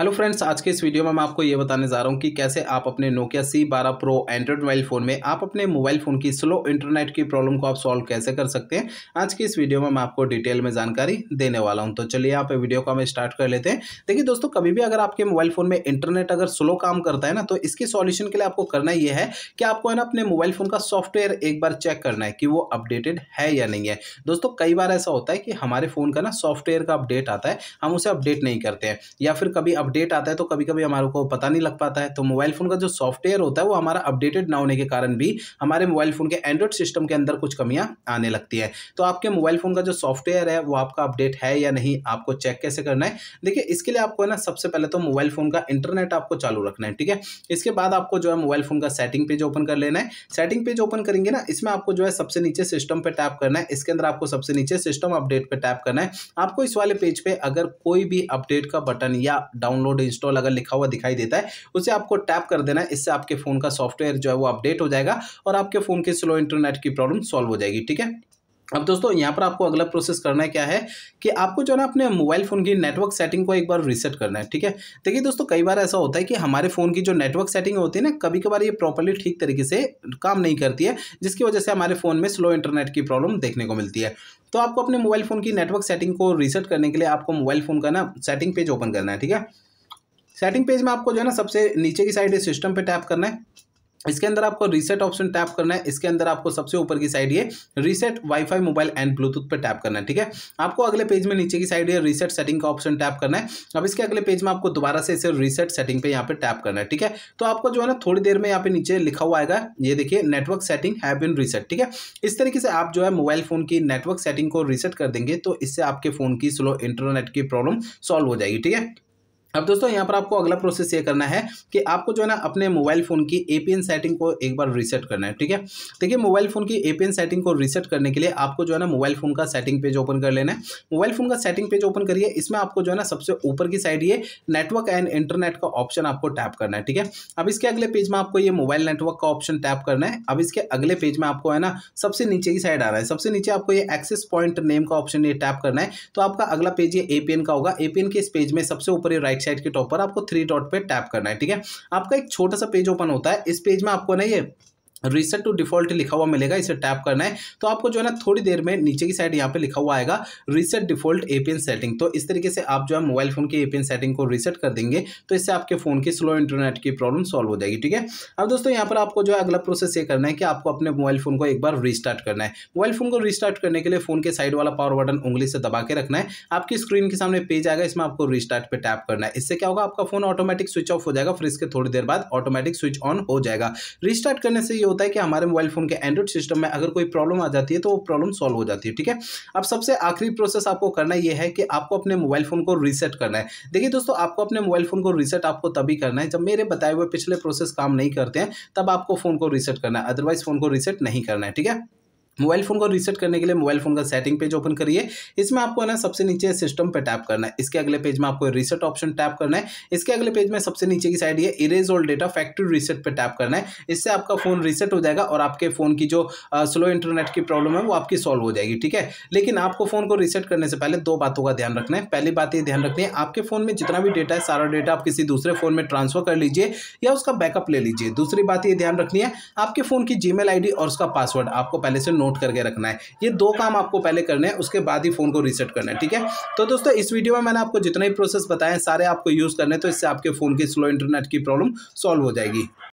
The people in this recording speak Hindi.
हेलो फ्रेंड्स आज के इस वीडियो में मैं आपको ये बताने जा रहा हूँ कि कैसे आप अपने नोकिया सी बारह प्रो एंड्रॉयड मोबाइल फ़ोन में आप अपने मोबाइल फ़ोन की स्लो इंटरनेट की प्रॉब्लम को आप सॉल्व कैसे कर सकते हैं आज की इस वीडियो में मैं आपको डिटेल में जानकारी देने वाला हूँ तो चलिए आप वीडियो को हम स्टार्ट कर लेते हैं देखिए दोस्तों कभी भी अगर आपके मोबाइल फ़ोन में इंटरनेट अगर स्लो काम करता है ना तो इसके सॉल्यूशन के लिए आपको करना यह है कि आपको है ना अपने मोबाइल फ़ोन का सॉफ्टवेयर एक बार चेक करना है कि वो अपडेटेड है या नहीं है दोस्तों कई बार ऐसा होता है कि हमारे फ़ोन का ना सॉफ्टवेयर का अपडेट आता है हम उसे अपडेट नहीं करते हैं या फिर कभी अपडेट आता है तो कभी कभी हमारे को पता नहीं लग पाता है तो मोबाइल फ़ोन का जो सॉफ्टवेयर होता है वो हमारा अपडेटेड ना होने के कारण भी हमारे मोबाइल फ़ोन के एंड्रॉइड सिस्टम के अंदर कुछ कमियां आने लगती है तो आपके मोबाइल फ़ोन का जो सॉफ्टवेयर है वो आपका अपडेट है या नहीं आपको चेक कैसे करना है देखिए इसके लिए आपको है ना सबसे पहले तो मोबाइल फ़ोन का इंटरनेट आपको चालू रखना है ठीक है इसके बाद आपको जो है मोबाइल फ़ोन का सेटिंग पेज ओपन कर लेना है सेटिंग पेज ओपन करेंगे ना इसमें आपको जो है सबसे नीचे सिस्टम पर टैप करना है इसके अंदर आपको सबसे नीचे सिस्टम अपडेट पर टैप करना है आपको इस वाले पेज पर पे अगर कोई भी अपडेट का बटन या डाउन डाउनलोड इंस्टॉल अगर लिखा हुआ दिखाई देता है उसे आपको टैप कर देना है इससे आपके फ़ोन का सॉफ्टवेयर जो है वो अपडेट हो जाएगा और आपके फ़ोन की स्लो इंटरनेट की प्रॉब्लम सॉल्व हो जाएगी ठीक है अब दोस्तों यहाँ पर आपको अगला प्रोसेस करना है क्या है कि आपको जो है ना अपने मोबाइल फ़ोन की नेटवर्क सेटिंग को एक बार रीसेट करना है ठीक है देखिए दोस्तों कई बार ऐसा होता है कि हमारे फ़ोन की जो नेटवर्क सेटिंग होती है ना कभी कभार ये प्रॉपरली ठीक तरीके से काम नहीं करती है जिसकी वजह से हमारे फ़ोन में स्लो इंटरनेट की प्रॉब्लम देखने को मिलती है तो आपको अपने मोबाइल फ़ोन की नेटवर्क सेटिंग को रीसेट करने के लिए आपको मोबाइल फ़ोन का ना सेटिंग पेज ओपन करना है ठीक है सेटिंग पेज में आपको जो है ना सबसे नीचे की साइड सिस्टम पे टैप करना है इसके अंदर आपको रीसेट ऑप्शन टैप करना है इसके अंदर आपको सबसे ऊपर की साइड ये reset wifi mobile and bluetooth पे टैप करना है ठीक है आपको अगले पेज में नीचे की साइड ये रीसेट सेटिंग का ऑप्शन टैप करना है अब इसके अगले पेज में आपको दोबारा से इसे रीसेट सेटिंग पे यहाँ पे टैप करना है ठीक है तो आपको जो है ना थोड़ी देर में यहाँ पे नीचे लिखा हुआ आएगा ये देखिए network setting have been reset ठीक है इस तरीके से आप जो है मोबाइल फोन की नेटवर्क सेटिंग को रीसेट कर देंगे तो इससे आपके फोन की स्लो इंटरनेट की प्रॉब्लम सॉल्व हो जाएगी ठीक है अब दोस्तों यहाँ पर आपको अगला प्रोसेस ये करना है कि आपको जो है ना अपने मोबाइल फ़ोन की एपीएन सेटिंग को एक बार रीसेट करना है ठीक है देखिए मोबाइल फ़ोन की एपीएन सेटिंग को रीसेट करने के लिए आपको जो है ना मोबाइल फ़ोन का सेटिंग पेज ओपन कर लेना है मोबाइल फ़ोन का सेटिंग पेज ओपन करिए इसमें आपको जो है ना सबसे ऊपर की साइड ये नेटवर्क एंड इंटरनेट का ऑप्शन आपको टैप करना है ठीक है अब इसके अगले पेज में आपको ये मोबाइल नेटवर्क का ऑप्शन टैप करना है अब इसके अगले पेज में आपको है ना सबसे नीचे की साइड आ रहा है सबसे नीचे आपको ये एक्सेस पॉइंट नेम का ऑप्शन ये टैप करना है तो आपका अगला पेज ये एपीएन का होगा एपीएन के इस पेज में सबसे ऊपर ये राइट राइट साइड के टॉप पर आपको थ्री डॉट पे टैप करना है ठीक है आपका एक छोटा सा पेज ओपन होता है इस पेज में आपको ना ये रीसेट टू डिफॉल्ट लिखा हुआ मिलेगा इसे टैप करना है तो आपको जो है ना थोड़ी देर में नीचे की साइड यहाँ पे लिखा हुआ आएगा रीसेट डिफॉल्ट एपीएन सेटिंग तो इस तरीके से आप जो है मोबाइल फोन की एपीएन सेटिंग को रीसेट कर देंगे तो इससे आपके फोन की स्लो इंटरनेट की प्रॉब्लम सॉल्व हो जाएगी ठीक है अब दोस्तों यहाँ पर आपको जो है अगला प्रोसेस ये करना है कि आपको अपने मोबाइल फोन को एक बार रिस्टार्ट करना है मोबाइल फोन को रिस्टार्ट करने के लिए फोन के साइड वाला पावर बटन उंगली से दबा के रखना है आपकी स्क्रीन के सामने पेज आएगा इसमें आपको रिस्टार्ट पर टैप करना है इससे क्या होगा आपका फोन ऑटोमेटिक स्विच ऑफ हो जाएगा फिर इसके थोड़ी देर बाद ऑटोमेटिक स्विच ऑन हो जाएगा रिस्टार्ट करने से होता है कि हमारे मोबाइल फ़ोन के एंड्रॉइड सिस्टम में अगर कोई प्रॉब्लम आ जाती है तो वो प्रॉब्लम सॉल्व हो जाती है ठीक है अब सबसे आखिरी प्रोसेस आपको करना यह है कि आपको अपने मोबाइल फ़ोन को रीसेट करना है देखिए दोस्तों आपको अपने मोबाइल फ़ोन को रीसेट आपको तभी करना है जब मेरे बताए हुए पिछले प्रोसेस काम नहीं करते हैं तब आपको फ़ोन को रीसेट करना है अदरवाइज़ फ़ोन को रीसेट नहीं करना है ठीक है मोबाइल फ़ोन को रीसेट करने के लिए मोबाइल फ़ोन का सेटिंग पेज ओपन करिए इसमें आपको है ना सबसे नीचे सिस्टम पे टैप करना है इसके अगले पेज में आपको रीसेट ऑप्शन टैप करना है इसके अगले पेज में सबसे नीचे की साइड ये erase all data factory reset पे टैप करना है इससे आपका फ़ोन रीसेट हो जाएगा और आपके फ़ोन की जो स्लो इंटरनेट की प्रॉब्लम है वो आपकी सॉल्व हो जाएगी ठीक है लेकिन आपको फ़ोन को रीसेट करने से पहले दो बातों का ध्यान रखना है पहली बात ये ध्यान रखनी है आपके फ़ोन में जितना भी डेटा है सारा डेटा आप किसी दूसरे फ़ोन में ट्रांसफ़र कर लीजिए या उसका बैकअप ले लीजिए दूसरी बात ये ध्यान रखनी है आपके फ़ोन की जी मेल और उसका पासवर्ड आपको पहले से नोट नोट करके रखना है ये दो काम आपको पहले करने हैं उसके बाद ही फ़ोन को रीसेट करना है ठीक है तो दोस्तों इस वीडियो में मैंने आपको जितने भी प्रोसेस बताए सारे आपको यूज़ करने तो इससे आपके फ़ोन की स्लो इंटरनेट की प्रॉब्लम सॉल्व हो जाएगी